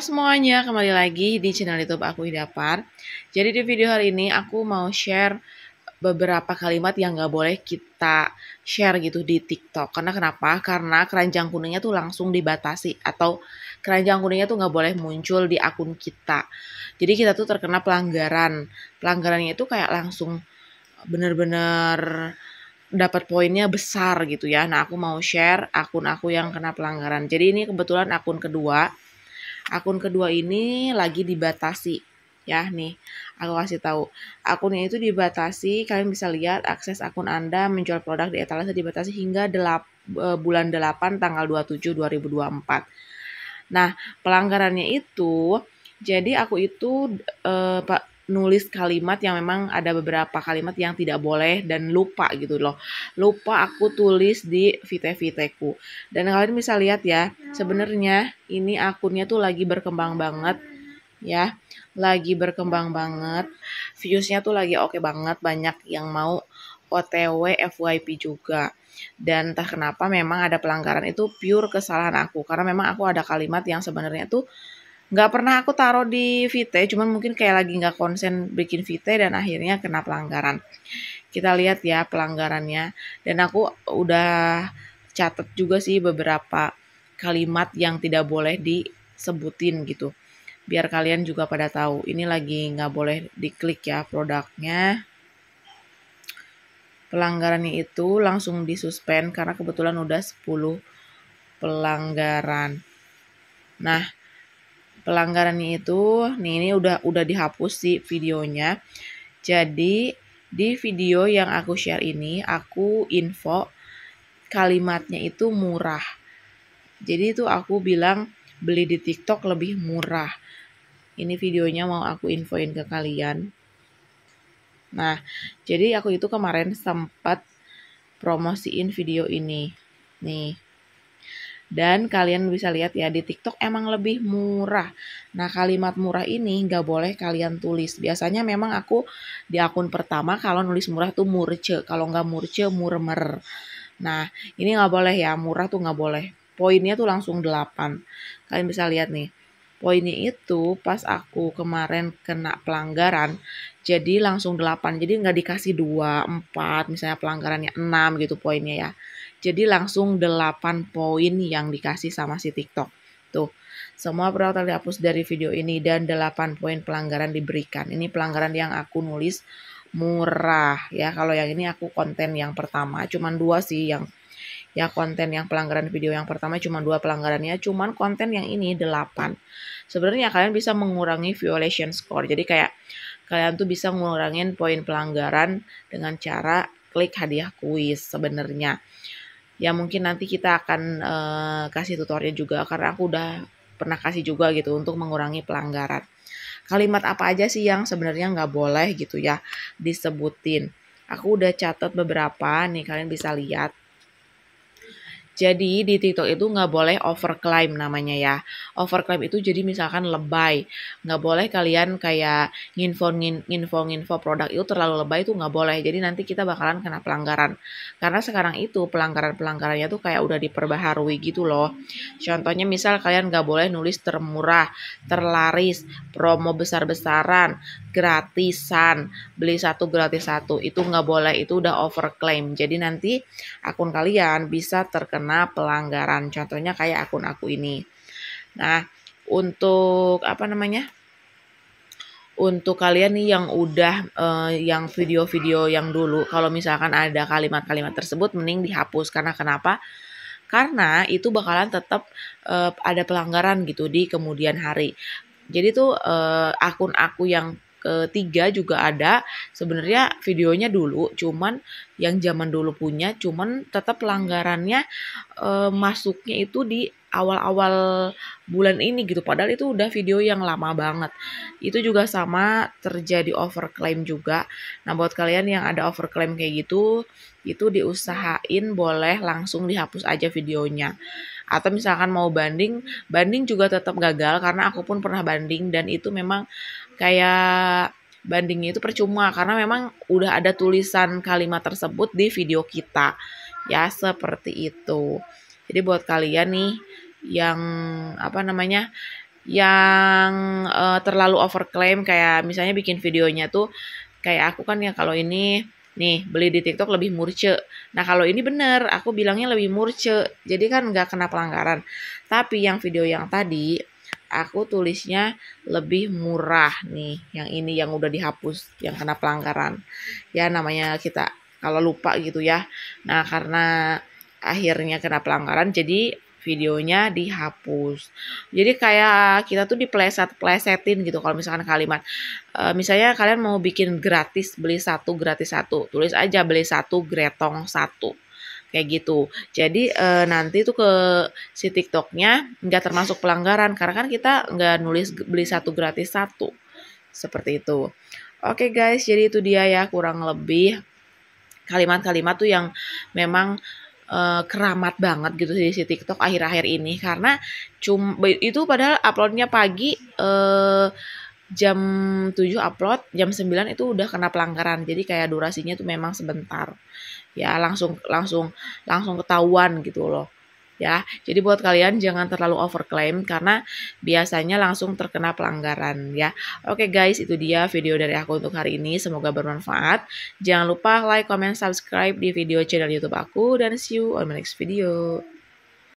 semuanya, kembali lagi di channel youtube aku Par. Jadi di video hari ini aku mau share beberapa kalimat yang nggak boleh kita share gitu di TikTok. Karena kenapa? Karena keranjang kuningnya tuh langsung dibatasi atau keranjang kuningnya tuh nggak boleh muncul di akun kita. Jadi kita tuh terkena pelanggaran. Pelanggarannya itu kayak langsung bener-bener dapat poinnya besar gitu ya. Nah, aku mau share akun aku yang kena pelanggaran. Jadi ini kebetulan akun kedua. Akun kedua ini lagi dibatasi ya nih aku kasih tahu akunnya itu dibatasi kalian bisa lihat akses akun Anda menjual produk di etalase dibatasi hingga delap, e, bulan 8 tanggal 27 2024 nah pelanggarannya itu jadi aku itu eh, Pak nulis kalimat yang memang ada beberapa kalimat yang tidak boleh dan lupa gitu loh. Lupa aku tulis di vite-viteku. Dan kalian bisa lihat ya, sebenarnya ini akunnya tuh lagi berkembang banget ya lagi berkembang banget viewsnya tuh lagi oke okay banget banyak yang mau OTW FYP juga dan entah kenapa memang ada pelanggaran itu pure kesalahan aku karena memang aku ada kalimat yang sebenarnya tuh nggak pernah aku taruh di VT cuman mungkin kayak lagi nggak konsen bikin VT dan akhirnya kena pelanggaran kita lihat ya pelanggarannya dan aku udah catat juga sih beberapa kalimat yang tidak boleh disebutin gitu biar kalian juga pada tahu ini lagi nggak boleh diklik ya produknya pelanggarannya itu langsung disuspend karena kebetulan udah 10 pelanggaran nah pelanggarannya itu nih ini udah udah dihapus sih videonya jadi di video yang aku share ini aku info kalimatnya itu murah jadi itu aku bilang beli di TikTok lebih murah. Ini videonya mau aku infoin ke kalian. Nah, jadi aku itu kemarin sempat promosiin video ini. Nih. Dan kalian bisa lihat ya di TikTok emang lebih murah. Nah kalimat murah ini nggak boleh kalian tulis. Biasanya memang aku di akun pertama kalau nulis murah tuh murce. Kalau nggak murce murmer. Nah ini nggak boleh ya murah tuh nggak boleh poinnya tuh langsung 8 kalian bisa lihat nih poinnya itu pas aku kemarin kena pelanggaran jadi langsung 8 jadi nggak dikasih 2, 4 misalnya pelanggarannya 6 gitu poinnya ya jadi langsung 8 poin yang dikasih sama si TikTok tuh semua perawat dihapus dari video ini dan 8 poin pelanggaran diberikan ini pelanggaran yang aku nulis murah ya kalau yang ini aku konten yang pertama cuman dua sih yang ya konten yang pelanggaran video yang pertama cuma dua pelanggarannya cuma konten yang ini 8 sebenarnya kalian bisa mengurangi violation score jadi kayak kalian tuh bisa ngurangin poin pelanggaran dengan cara klik hadiah kuis sebenarnya ya mungkin nanti kita akan uh, kasih tutorial juga karena aku udah pernah kasih juga gitu untuk mengurangi pelanggaran kalimat apa aja sih yang sebenarnya nggak boleh gitu ya disebutin aku udah catat beberapa nih kalian bisa lihat jadi di TikTok itu nggak boleh overclaim namanya ya. Overclaim itu jadi misalkan lebay. Nggak boleh kalian kayak nginfo nginfo nginfo produk itu terlalu lebay itu nggak boleh. Jadi nanti kita bakalan kena pelanggaran. Karena sekarang itu pelanggaran pelanggarannya tuh kayak udah diperbaharui gitu loh. Contohnya misal kalian nggak boleh nulis termurah, terlaris, promo besar-besaran, gratisan, beli satu gratis satu itu nggak boleh. Itu udah overclaim. Jadi nanti akun kalian bisa terkena karena pelanggaran. Contohnya kayak akun aku ini. Nah, untuk apa namanya? Untuk kalian nih yang udah uh, yang video-video yang dulu kalau misalkan ada kalimat-kalimat tersebut mending dihapus karena kenapa? Karena itu bakalan tetap uh, eh, ada pelanggaran gitu di kemudian hari. Jadi tuh uh, akun aku yang ketiga eh, juga ada. Sebenarnya videonya dulu, cuman yang zaman dulu punya, cuman tetap pelanggarannya e, eh, masuknya itu di awal-awal bulan ini gitu. Padahal itu udah video yang lama banget. Itu juga sama terjadi overclaim juga. Nah buat kalian yang ada overclaim kayak gitu, itu diusahain boleh langsung dihapus aja videonya atau misalkan mau banding banding juga tetap gagal karena aku pun pernah banding dan itu memang kayak bandingnya itu percuma karena memang udah ada tulisan kalimat tersebut di video kita ya seperti itu jadi buat kalian nih yang apa namanya yang uh, terlalu overclaim kayak misalnya bikin videonya tuh kayak aku kan ya kalau ini nih beli di TikTok lebih murce Nah kalau ini bener, aku bilangnya lebih murce, jadi kan nggak kena pelanggaran. Tapi yang video yang tadi, aku tulisnya lebih murah nih, yang ini yang udah dihapus, yang kena pelanggaran. Ya namanya kita kalau lupa gitu ya. Nah karena akhirnya kena pelanggaran, jadi videonya dihapus. Jadi kayak kita tuh dipleset-plesetin gitu kalau misalkan kalimat. E, misalnya kalian mau bikin gratis, beli satu gratis satu. Tulis aja beli satu gretong satu. Kayak gitu. Jadi e, nanti tuh ke si TikToknya nggak termasuk pelanggaran. Karena kan kita nggak nulis beli satu gratis satu. Seperti itu. Oke guys, jadi itu dia ya kurang lebih kalimat-kalimat tuh yang memang uh, keramat banget gitu di si TikTok akhir-akhir ini karena cum itu padahal uploadnya pagi uh, jam 7 upload, jam 9 itu udah kena pelanggaran. Jadi kayak durasinya tuh memang sebentar. Ya langsung langsung langsung ketahuan gitu loh ya. Jadi buat kalian jangan terlalu overclaim karena biasanya langsung terkena pelanggaran ya. Oke guys, itu dia video dari aku untuk hari ini. Semoga bermanfaat. Jangan lupa like, comment, subscribe di video channel YouTube aku dan see you on my next video.